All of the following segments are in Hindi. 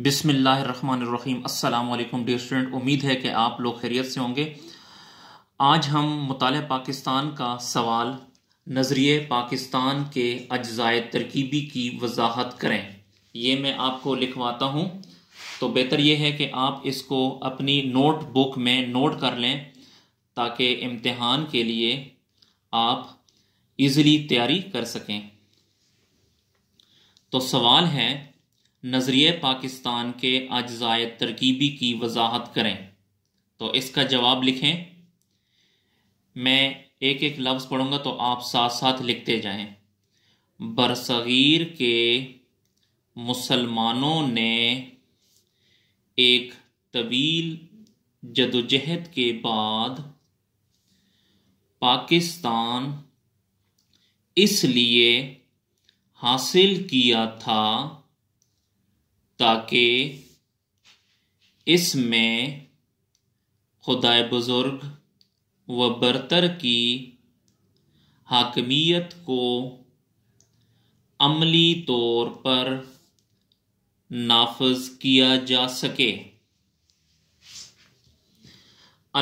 बिसमीम् अल्लाम डियर स्टूडेंट उम्मीद है कि आप लोग खैरियत से होंगे आज हम मुताल पाकिस्तान का सवाल नज़रिए पाकिस्तान के अज्ज़ाए तरकीबी की वजाहत करें ये मैं आपको लिखवाता हूँ तो बेहतर यह है कि आप इसको अपनी नोट बुक में नोट कर लें ताकि इम्तहान के लिए आप इज़िली तैयारी कर सकें तो सवाल है नज़रिए पाकिस्तान के अज़ाय तरकीबी की वजाहत करें तो इसका जवाब लिखें मैं एक एक लफ्ज़ पढ़ूंगा तो आप साथ साथ लिखते जाएं बरसगीर के मुसलमानों ने एक तवील जदोजहद के बाद पाकिस्तान इसलिए हासिल किया था ताकि इसमें खुदा बुज़ुर्ग व बरतर की हाकमियत को अमली तौर पर नाफज किया जा सके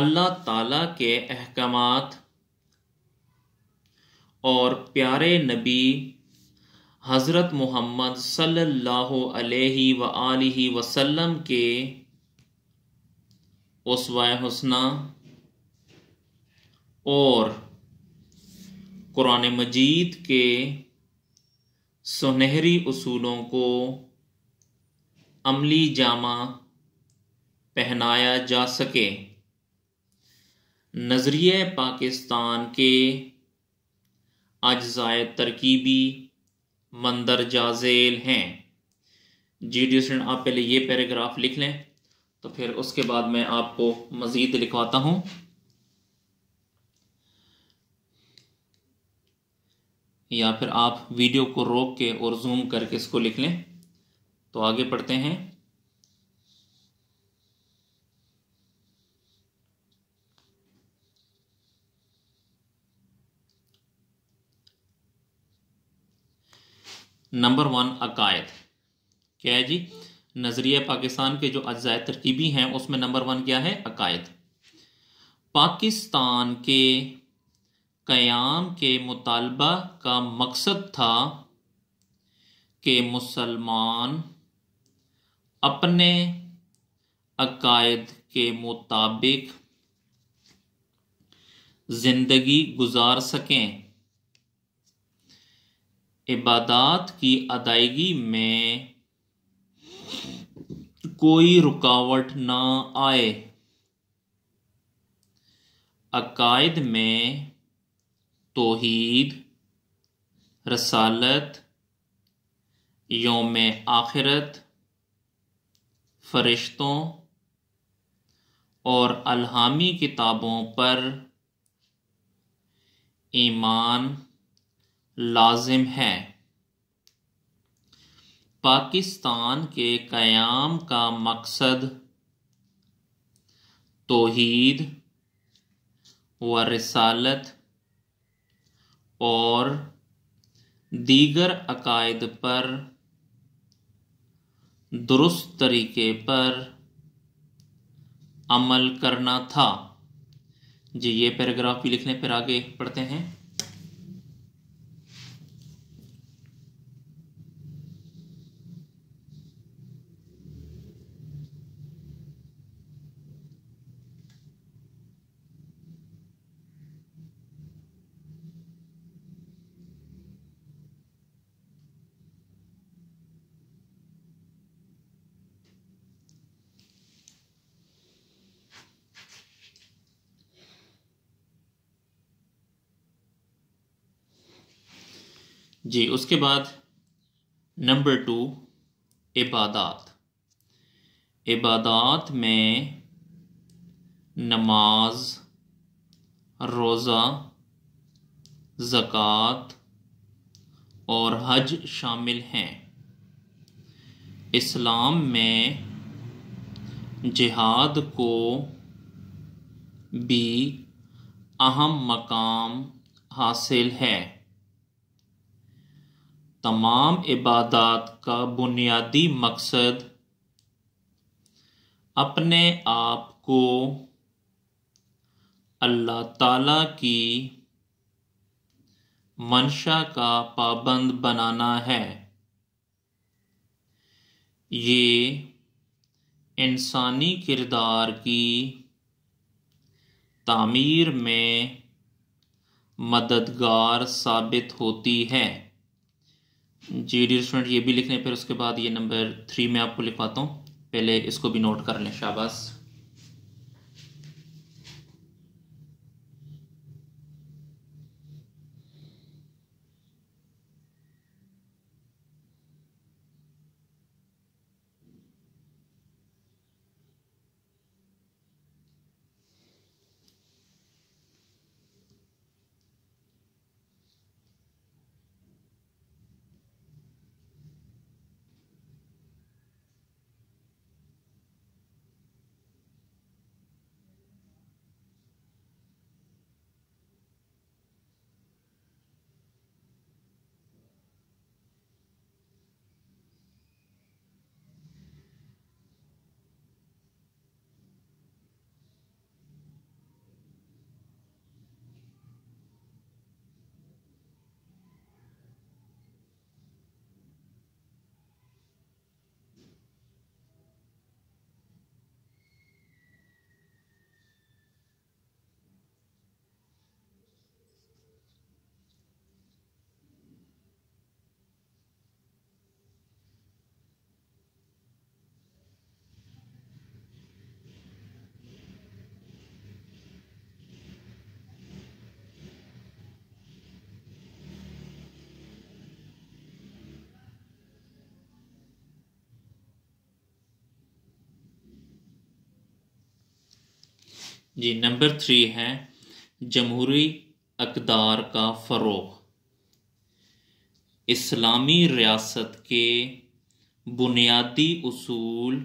अल्लाह ताला के अहकाम और प्यारे नबी हज़रत मोहम्मद सल्लल्लाहु अलैहि व आलिहि वसल्लम के उसवा हसना और कुरान मजीद के सुनहरी उसूलों को अमली जामा पहनाया जा सके नज़रिए पाकिस्तान के अज़ाय तरकीबी मंदरजा जेल हैं जी डी स्टूडेंट आप पहले ये पैराग्राफ लिख लें तो फिर उसके बाद मैं आपको मज़ीद लिखवाता हूँ या फिर आप वीडियो को रोक के और जूम करके इसको लिख लें तो आगे पढ़ते हैं नंबर वन अकायद क्या है जी नज़रिया पाकिस्तान के जो अज्जाय तरकीबी हैं उसमें नंबर वन क्या है अकायद पाकिस्तान के क़याम के मुतालबा का मकसद था कि मुसलमान अपने अकायद के मुताबिक ज़िंदगी गुजार सकें इबादत की अदायगी में कोई रुकावट ना आए अकायद में तोहीद रसालत योम आखिरत फरिश्तों और अल्हामी किताबों पर ईमान लाजिम है पाकिस्तान के क़याम का मकसद तोहीद व रसालत और दीगर अकायद पर दुरुस्त तरीके पर अमल करना था जी ये पैराग्राफ भी लिखने फिर आगे पढ़ते हैं जी उसके बाद नंबर टू इबादत इबादत में नमाज रोज़ा ज़क़़त और हज शामिल हैं इस्लाम में जिहाद को भी अहम मकाम हासिल है तमाम इबादत का बुनियादी मकसद अपने आप को अल्लाह ताला की मंशा का पाबंद बनाना है ये इंसानी किरदार की तामीर में मददगार साबित होती है जी डी स्टूडेंट ये भी लिख लें फिर उसके बाद ये नंबर थ्री में आपको लिखवाता हूँ पहले इसको भी नोट कर लें शाबाश जी नंबर थ्री है जमहूरी अकदार का फ़रोग इस्लामी रियासत के बुनियादी असूल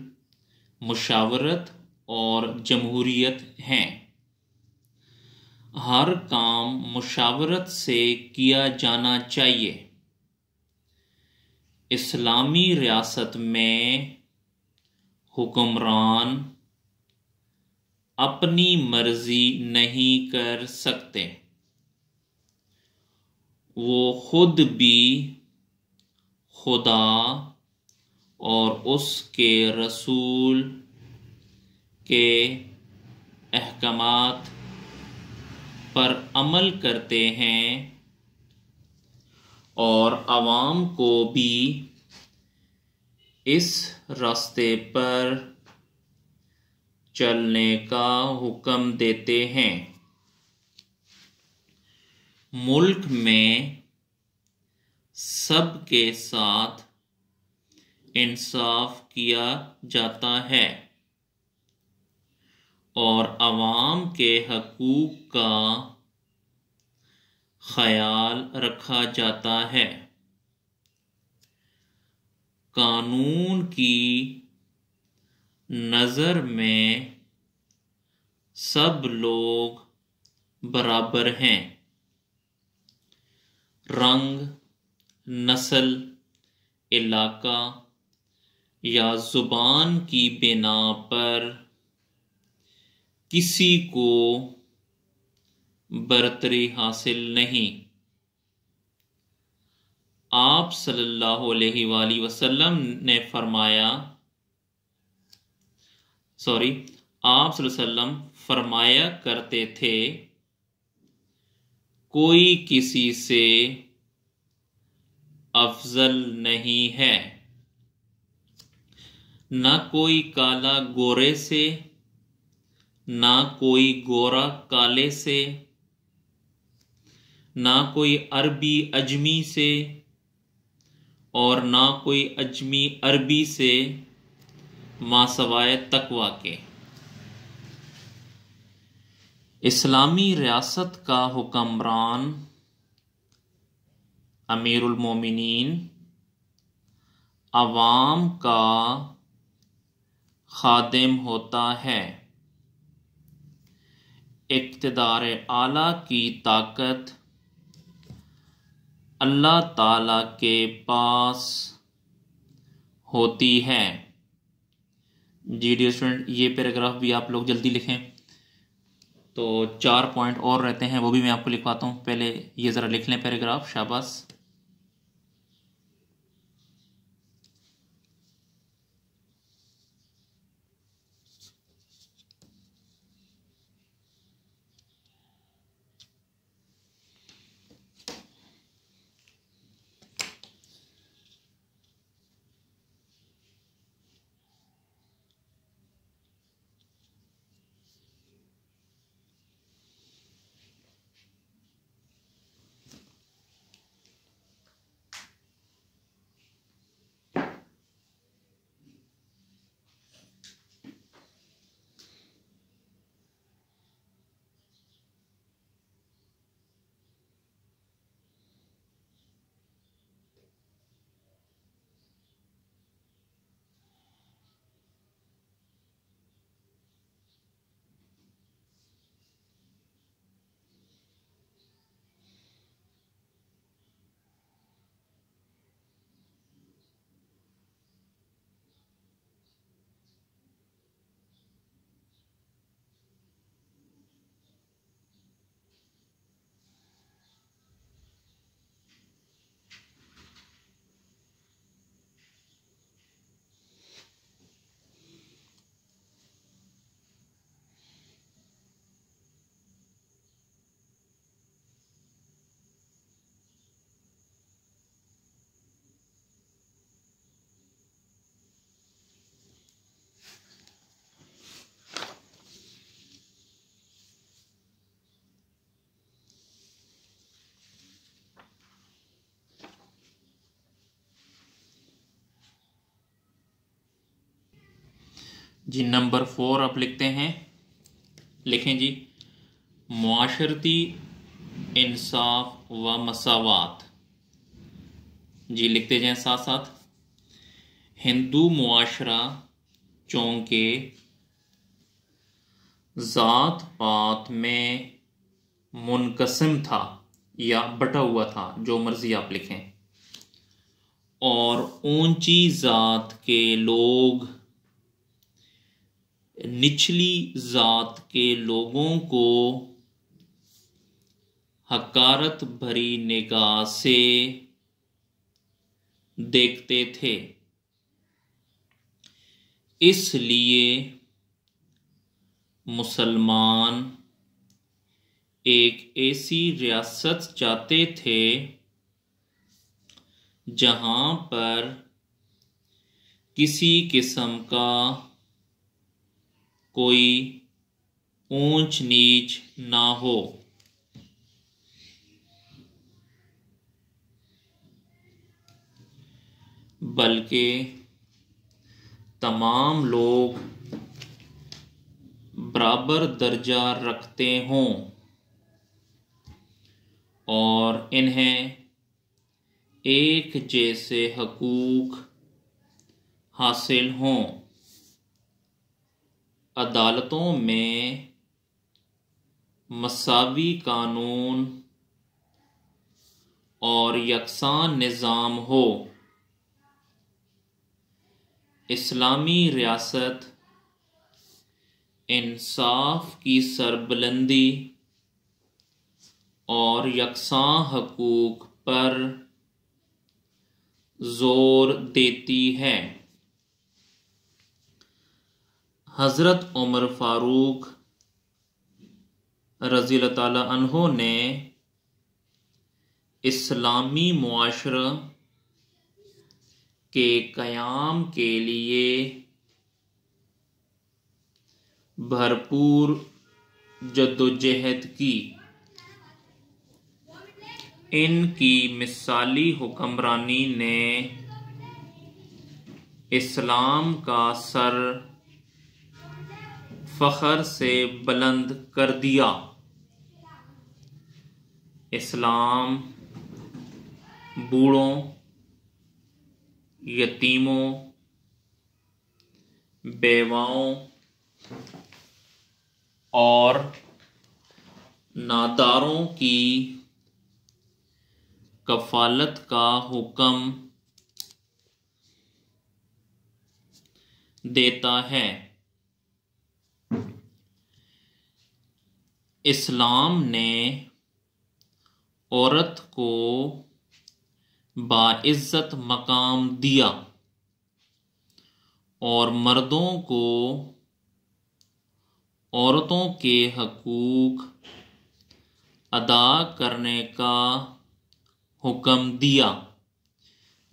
मशावरत और जमहूरीत हैं हर काम मशावरत से किया जाना चाहिए इस्लामी रियासत में हुक्मरान अपनी मर्जी नहीं कर सकते वो खुद भी खुदा और उसके रसूल के अहकाम पर अमल करते हैं और आवाम को भी इस रास्ते पर चलने का हुक्म देते हैं मुल्क में सबके साथ इंसाफ किया जाता है और आवाम के हकूक़ का ख्याल रखा जाता है कानून की नज़र में सब लोग बराबर हैं रंग नस्ल इलाका या ज़ुबान की बिना पर किसी को बरतरी हासिल नहीं आप सल्लल्लाहु अलैहि वसल्लम ने फरमाया सॉरी आप वसल्लम फरमाया करते थे कोई किसी से अफजल नहीं है ना कोई काला गोरे से ना कोई गोरा काले से ना कोई अरबी अजमी से और ना कोई अजमी अरबी से मासवाए तकवा के इस्लामी रियासत का हुक्मरान मोमिनीन आवाम का खादिम होता है इकतदार आला की ताकत अल्लाह ताला के पास होती है जी डी स्टूडेंट ये पैराग्राफ भी आप लोग जल्दी लिखें तो चार पॉइंट और रहते हैं वो भी मैं आपको लिखवाता हूँ पहले ये ज़रा लिख लें पैराग्राफ शाबाश जी नंबर फोर आप लिखते हैं लिखें जी माशरती इंसाफ व मसावत जी लिखते जाएं साथ साथ हिंदू मुआशरा चौंके ज़ात पात में मुनकसम था या बटा हुआ था जो मर्ज़ी आप लिखें और ऊंची ज़ात के लोग निचली जात के लोगों को हकारत भरी निगाह से देखते थे इसलिए मुसलमान एक ऐसी रियासत चाहते थे जहां पर किसी किस्म का कोई ऊंच नीच ना हो बल्कि तमाम लोग बराबर दर्जा रखते हों और इन्हें एक जैसे हकूक़ हासिल हों अदालतों में मसावी कानून और यकसान निज़ाम हो इस्लामी रियासत इंसाफ की सरबलंदी और यकसा हकूक़ पर ज़ोर देती है हज़रत उमर फ़ारूक रजील तहों ने इस्लामी माशर के क़याम के लिए भरपूर जदोजहद की इनकी मिसाली हुक्मरानी ने इस्लाम का सर फ़खर से बुलंद कर दिया इस्लाम बूढ़ों यतीमों बेवाओं और नादारों की कफालत का हुक्म देता है इस्लाम ने औरत को बाज़्ज़त मकाम दिया और मर्दों को औरतों के हकूक़ अदा करने का हुक्म दिया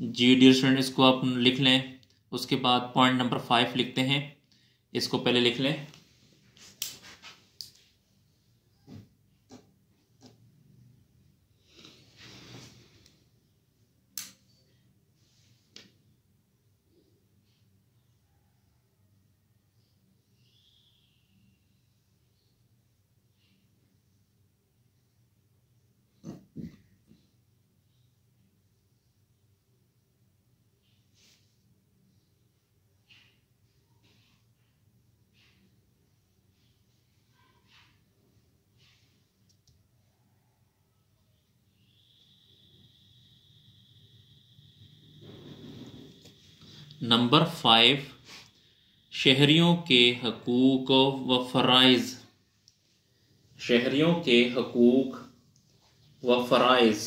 जी डियर स्टूडेंट इसको आप लिख लें उसके बाद पॉइंट नंबर फाइव लिखते हैं इसको पहले लिख लें नंबर फाइव शहरीों के हकूक व फ़राइज़ शहरीों के हकूक व फ़राइज़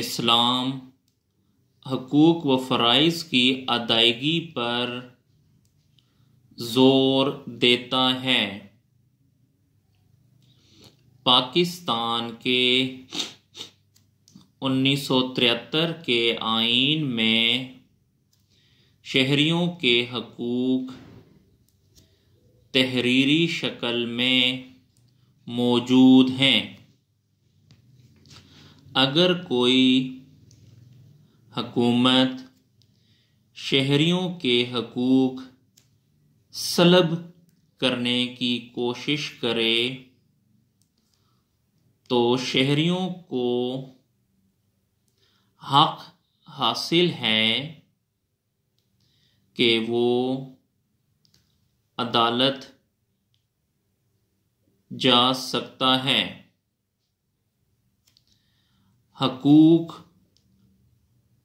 इस्लाम हकूक व फ़राइज़ की अदायगी पर ज़ोर देता है पाकिस्तान के उन्नीस सौ तिहत्तर के आइन में शहरियों के हकूक़ तहरीरी शक्ल में मौजूद हैं अगर कोई हकूमत शहरियों के हकूक़ सलब करने की कोशिश करे तो शहरियों को हक हासिल है कि वो अदालत जा सकता है हकूक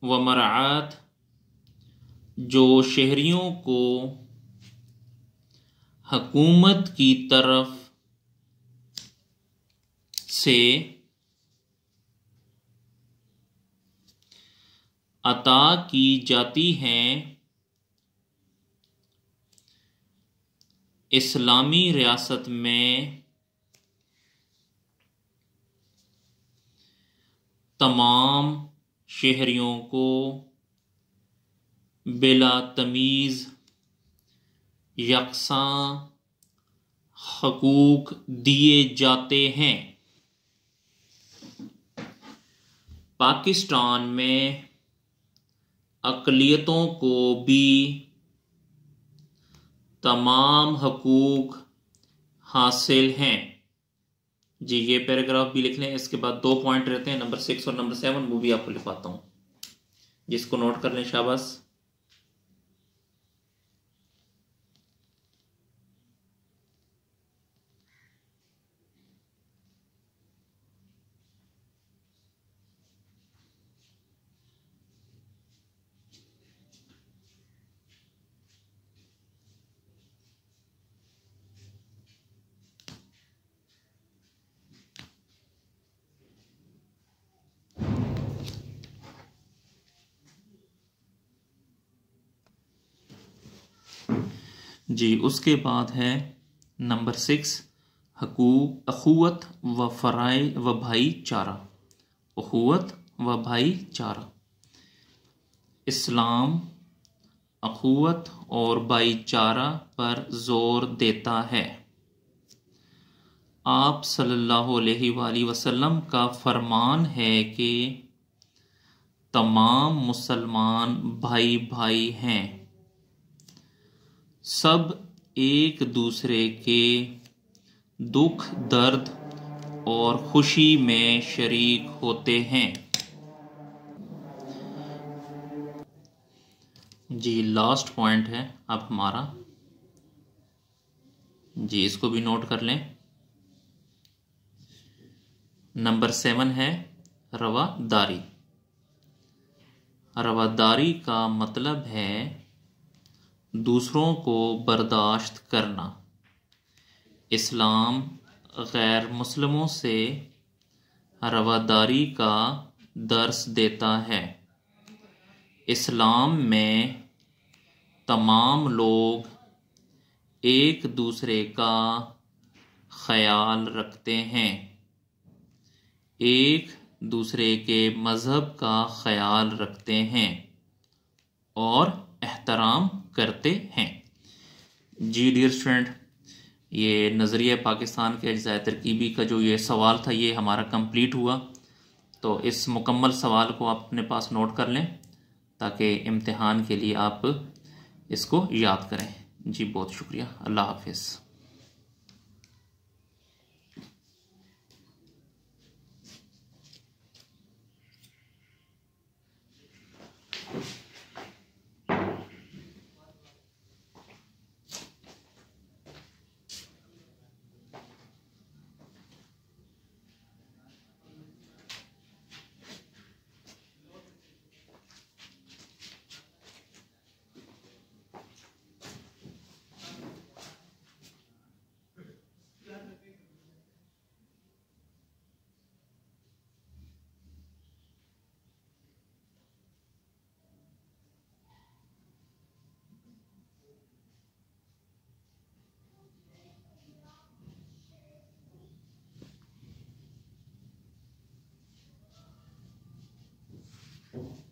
व मरात जो शहरीों को हकूमत की तरफ से अता की जाती हैं इस्लामी रियासत में तमाम शहरियों को बिला तमीज़ यकसा हकूक दिए जाते हैं पाकिस्तान में अकलीतों को भी तमाम हकूक हासिल हैं जी ये पैराग्राफ भी लिख लें इसके बाद दो पॉइंट रहते हैं नंबर सिक्स और नंबर सेवन वो भी आपको लिखवाता हूँ जिसको नोट कर लें शाबाश जी उसके बाद है नंबर सिक्स हकू अखुवत व फ़राय व भाई चारा अखुवत व भाई चारा इस्लाम अखुवत और भाईचारा पर जोर देता है आप सल्लल्लाहु अलैहि वसल्लम का फरमान है कि तमाम मुसलमान भाई भाई हैं सब एक दूसरे के दुख दर्द और खुशी में शरीक होते हैं जी लास्ट पॉइंट है अब हमारा जी इसको भी नोट कर लें नंबर सेवन है रवादारी रवादारी का मतलब है दूसरों को बर्दाश्त करना इस्लाम गैर मुसलमों से रवादारी का दर्स देता है इस्लाम में तमाम लोग एक दूसरे का ख्याल रखते हैं एक दूसरे के मज़हब का ख्याल रखते हैं और एहतराम करते हैं जी डियर स्टूडेंट ये नज़रिया पाकिस्तान के अजाय तरकीबी का जो ये सवाल था ये हमारा कंप्लीट हुआ तो इस मुकम्मल सवाल को आप अपने पास नोट कर लें ताकि इम्तहान के लिए आप इसको याद करें जी बहुत शुक्रिया अल्लाह हाफिज़ Thank you.